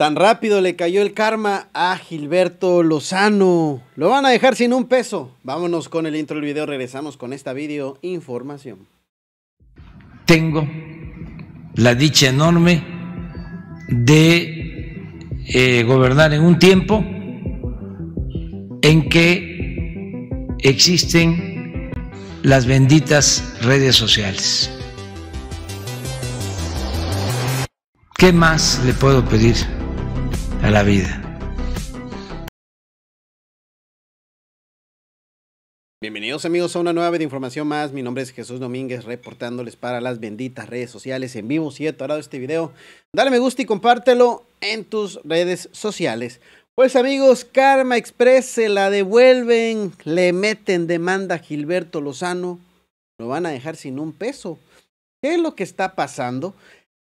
Tan rápido le cayó el karma a Gilberto Lozano. Lo van a dejar sin un peso. Vámonos con el intro del video. Regresamos con esta video información. Tengo la dicha enorme de eh, gobernar en un tiempo en que existen las benditas redes sociales. ¿Qué más le puedo pedir? a la vida. Bienvenidos amigos a una nueva de información más. Mi nombre es Jesús Domínguez reportándoles para las benditas redes sociales en vivo. Si he tocado este video, dale me gusta y compártelo en tus redes sociales. Pues amigos, Karma Express se la devuelven, le meten demanda a Gilberto Lozano, lo van a dejar sin un peso. ¿Qué es lo que está pasando?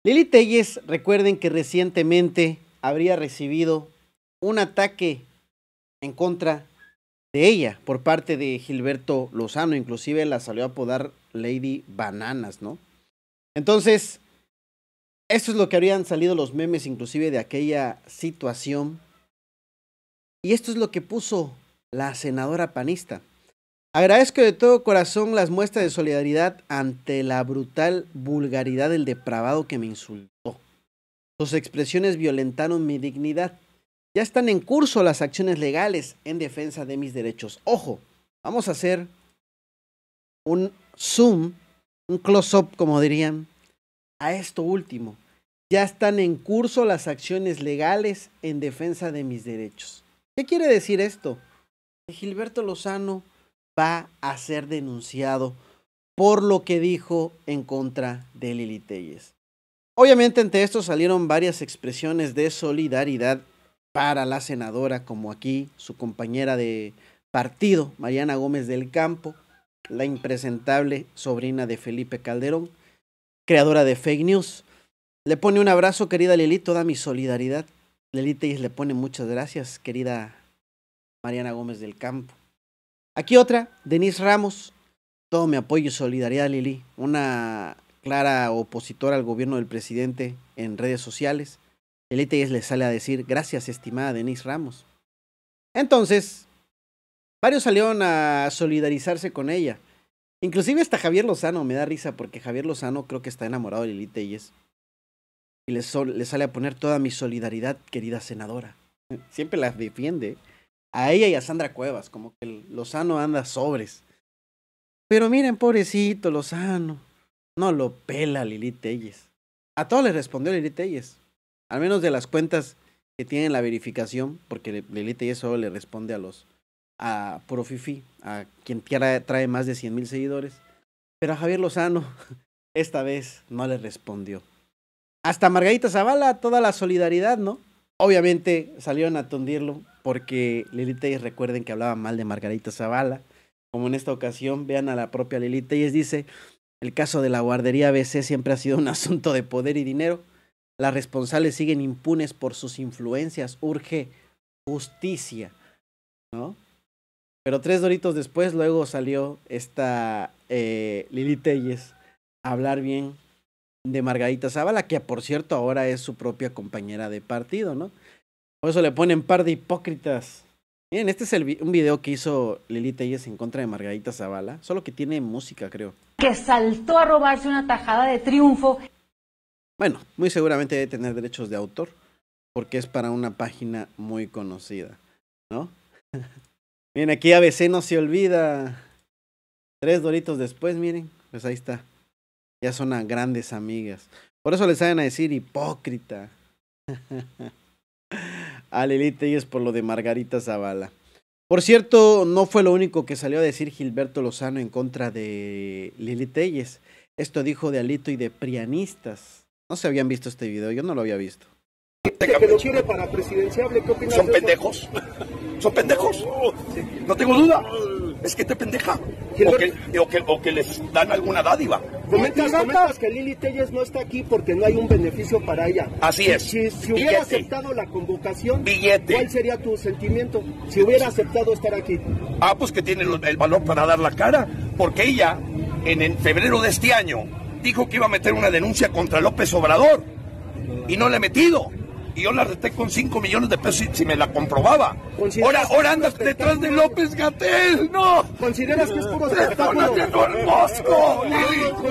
Lili Telles, recuerden que recientemente habría recibido un ataque en contra de ella por parte de Gilberto Lozano. Inclusive la salió a apodar Lady Bananas, ¿no? Entonces, esto es lo que habrían salido los memes inclusive de aquella situación. Y esto es lo que puso la senadora panista. Agradezco de todo corazón las muestras de solidaridad ante la brutal vulgaridad del depravado que me insultó. Sus expresiones violentaron mi dignidad. Ya están en curso las acciones legales en defensa de mis derechos. Ojo, vamos a hacer un zoom, un close-up, como dirían, a esto último. Ya están en curso las acciones legales en defensa de mis derechos. ¿Qué quiere decir esto? Gilberto Lozano va a ser denunciado por lo que dijo en contra de Lili Telles. Obviamente ante esto salieron varias expresiones de solidaridad para la senadora, como aquí su compañera de partido, Mariana Gómez del Campo, la impresentable sobrina de Felipe Calderón, creadora de fake news. Le pone un abrazo, querida Lili, toda mi solidaridad. Lili Teis le pone muchas gracias, querida Mariana Gómez del Campo. Aquí otra, Denise Ramos. Todo mi apoyo y solidaridad, Lili. Una clara opositora al gobierno del presidente en redes sociales, el ITS e le sale a decir gracias estimada Denise Ramos. Entonces, varios salieron a solidarizarse con ella. Inclusive hasta Javier Lozano, me da risa porque Javier Lozano creo que está enamorado de Lilith e Y le, le sale a poner toda mi solidaridad, querida senadora. Siempre las defiende. ¿eh? A ella y a Sandra Cuevas, como que Lozano anda sobres. Pero miren, pobrecito Lozano. No lo pela Lili Telles. A todos le respondió Lili Telles. Al menos de las cuentas que tienen la verificación, porque Lili y solo le responde a los a Puro a quien trae más de 100 mil seguidores. Pero a Javier Lozano esta vez no le respondió. Hasta Margarita Zavala, toda la solidaridad, ¿no? Obviamente salieron a tundirlo porque Lili Telles recuerden que hablaba mal de Margarita Zavala. Como en esta ocasión, vean a la propia Lili Telles, dice, el caso de la guardería ABC siempre ha sido un asunto de poder y dinero. Las responsables siguen impunes por sus influencias. Urge justicia. ¿No? Pero tres doritos después, luego salió esta eh, Lili Telles a hablar bien de Margarita Zavala, que por cierto ahora es su propia compañera de partido, ¿no? Por eso le ponen par de hipócritas Miren, este es un video que hizo Lili Telles en contra de Margarita Zavala, solo que tiene música, creo. Que saltó a robarse una tajada de triunfo. Bueno, muy seguramente debe tener derechos de autor, porque es para una página muy conocida, ¿no? miren, aquí ABC no se olvida. Tres doritos después, miren, pues ahí está. Ya son a grandes amigas. Por eso les saben a decir hipócrita. A Lili Telles por lo de Margarita Zavala. Por cierto, no fue lo único que salió a decir Gilberto Lozano en contra de Lili Telles. Esto dijo de Alito y de Prianistas. No se habían visto este video, yo no lo había visto. Son pendejos. Son pendejos. No tengo duda. Es que te pendeja. o que les dan alguna dádiva. Comentas, comentas que Lili Telles no está aquí porque no hay un beneficio para ella. Así es. Si, si, hubiera aceptado la convocación, ¿cuál sería tu sentimiento? Si hubiera aceptado estar aquí. Ah, pues que tiene el valor para dar la cara, porque ella en, febrero de este año dijo que iba a meter una denuncia contra López Obrador y no la he metido y yo la reté con 5 millones de pesos si, me la comprobaba. Ahora, ahora andas detrás de López Gatel, no. ¿Consideras que es puro espectáculo? Lili!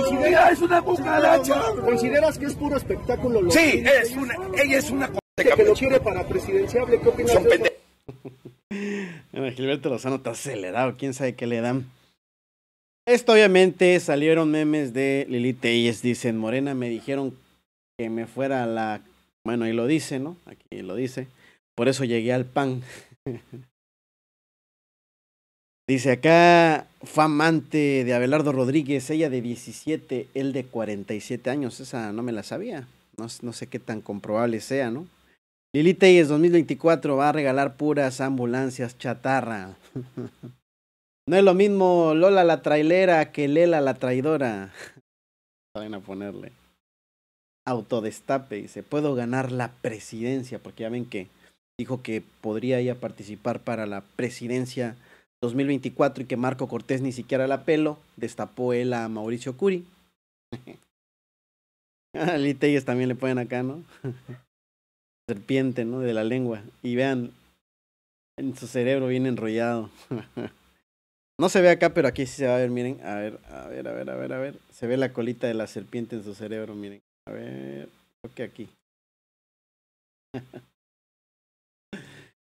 es una cucaracha. ¿Consideras que es puro espectáculo? Lo sí, es una, ella es una que lo quiere para presidenciable, ¿qué opinas? Son pendejos. Gilberto Lozano está acelerado, quién sabe qué le dan. Esto obviamente salieron memes de Lilith Telles, dicen, Morena me dijeron que me fuera a la... Bueno, ahí lo dice, ¿no? Aquí lo dice. Por eso llegué al PAN. Dice acá, famante de Abelardo Rodríguez, ella de 17, él de 47 años. Esa no me la sabía. No, no sé qué tan comprobable sea, ¿no? Lili es 2024 va a regalar puras ambulancias chatarra. no es lo mismo Lola la trailera que Lela la traidora. Saben a ponerle. Autodestape, dice, puedo ganar la presidencia, porque ya ven que dijo que podría ella participar para la presidencia 2024 y que Marco Cortés ni siquiera la pelo, destapó él a Mauricio Curi. a Liteyes e también le ponen acá, ¿no? Serpiente, ¿no? De la lengua. Y vean, en su cerebro bien enrollado. no se ve acá, pero aquí sí se va a ver, miren. A ver, a ver, a ver, a ver, a ver. Se ve la colita de la serpiente en su cerebro, miren. A ver, ¿qué aquí.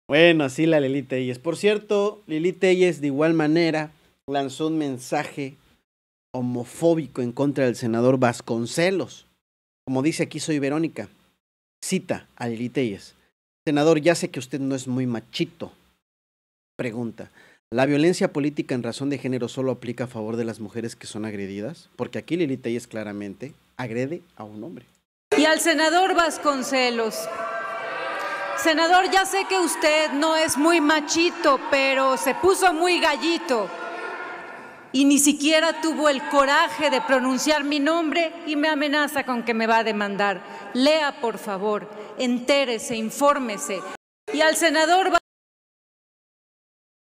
Bueno, así la Lili Telles. Por cierto, Lili Telles de igual manera lanzó un mensaje homofóbico en contra del senador Vasconcelos. Como dice aquí, soy Verónica. Cita a Lili Telles. Senador, ya sé que usted no es muy machito. Pregunta. ¿La violencia política en razón de género solo aplica a favor de las mujeres que son agredidas? Porque aquí Lili Telles claramente agrede a un hombre. Y al senador Vasconcelos. Senador, ya sé que usted no es muy machito, pero se puso muy gallito y ni siquiera tuvo el coraje de pronunciar mi nombre y me amenaza con que me va a demandar. Lea, por favor, entérese, infórmese. Y al senador va...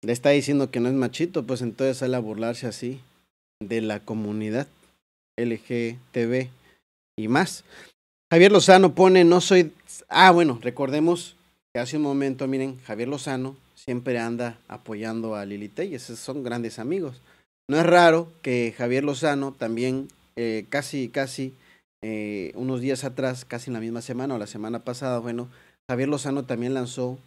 Le está diciendo que no es machito, pues entonces sale a burlarse así de la comunidad LGTB y más. Javier Lozano pone, no soy... Ah, bueno, recordemos hace un momento, miren, Javier Lozano siempre anda apoyando a Lili Telles, son grandes amigos. No es raro que Javier Lozano también eh, casi, casi eh, unos días atrás, casi en la misma semana o la semana pasada, bueno, Javier Lozano también lanzó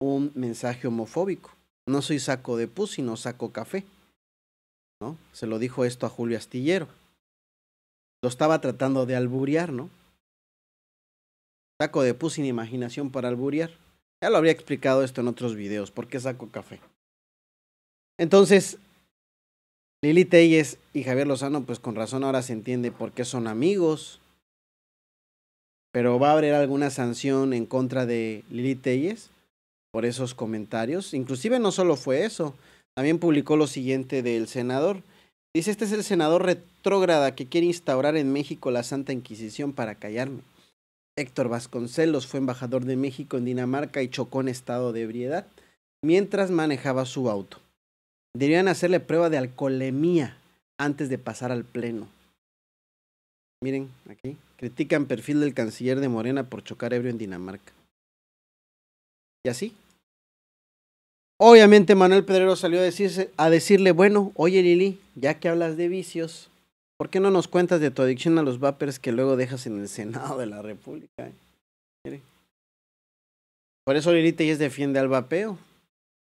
un mensaje homofóbico. No soy saco de pus, sino saco café. ¿No? Se lo dijo esto a Julio Astillero. Lo estaba tratando de alburiar, ¿no? Saco de pus sin imaginación para alburiar. Ya lo habría explicado esto en otros videos, ¿por qué saco café? Entonces, Lili Telles y Javier Lozano, pues con razón ahora se entiende por qué son amigos. Pero va a haber alguna sanción en contra de Lili Telles por esos comentarios. Inclusive no solo fue eso, también publicó lo siguiente del senador. Dice, este es el senador retrógrada que quiere instaurar en México la Santa Inquisición para callarme. Héctor Vasconcelos fue embajador de México en Dinamarca y chocó en estado de ebriedad mientras manejaba su auto. Debían hacerle prueba de alcoholemía antes de pasar al pleno. Miren, aquí critican perfil del canciller de Morena por chocar ebrio en Dinamarca. Y así. Obviamente Manuel Pedrero salió a decirle, bueno, oye Lili, ya que hablas de vicios, ¿Por qué no nos cuentas de tu adicción a los vapers que luego dejas en el Senado de la República? Mire. Por eso y es defiende al vapeo,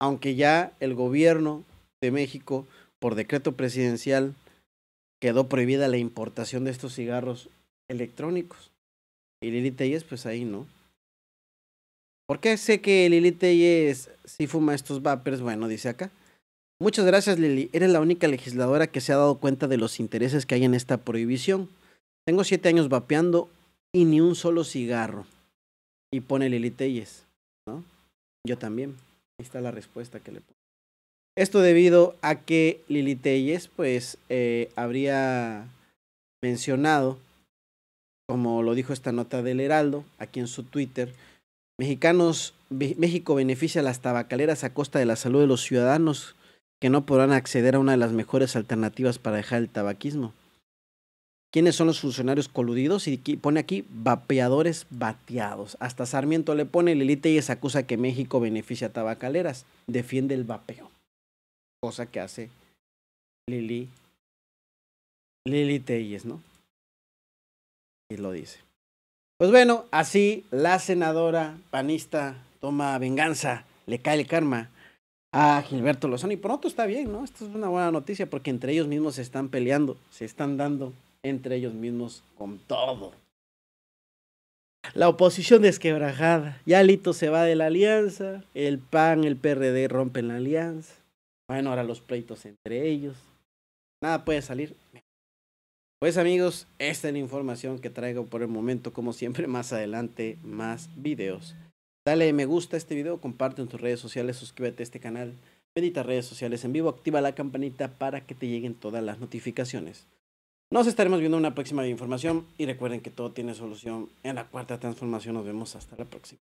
aunque ya el gobierno de México, por decreto presidencial, quedó prohibida la importación de estos cigarros electrónicos. Y Lili pues ahí no. ¿Por qué sé que Lili yes sí fuma estos vapers? Bueno, dice acá. Muchas gracias, Lili. Eres la única legisladora que se ha dado cuenta de los intereses que hay en esta prohibición. Tengo siete años vapeando y ni un solo cigarro. Y pone Lili Telles, ¿no? Yo también. Ahí está la respuesta que le pongo. Esto debido a que Lili Telles, pues, eh, habría mencionado, como lo dijo esta nota del Heraldo, aquí en su Twitter, mexicanos, México beneficia a las tabacaleras a costa de la salud de los ciudadanos que no podrán acceder a una de las mejores alternativas para dejar el tabaquismo. ¿Quiénes son los funcionarios coludidos? Y pone aquí vapeadores bateados. Hasta Sarmiento le pone Lilita y acusa que México beneficia a tabacaleras. Defiende el vapeo. Cosa que hace Lili. Lili ¿no? Y lo dice. Pues bueno, así la senadora panista toma venganza, le cae el karma Ah, Gilberto Lozano. Y pronto está bien, ¿no? Esto es una buena noticia porque entre ellos mismos se están peleando, se están dando entre ellos mismos con todo. La oposición desquebrajada. Ya Lito se va de la alianza. El PAN, el PRD rompen la alianza. Bueno, ahora los pleitos entre ellos. Nada puede salir. Pues amigos, esta es la información que traigo por el momento. Como siempre, más adelante, más videos. Dale me gusta a este video, comparte en tus redes sociales, suscríbete a este canal, medita redes sociales en vivo, activa la campanita para que te lleguen todas las notificaciones. Nos estaremos viendo en una próxima información y recuerden que todo tiene solución en la cuarta transformación. Nos vemos hasta la próxima.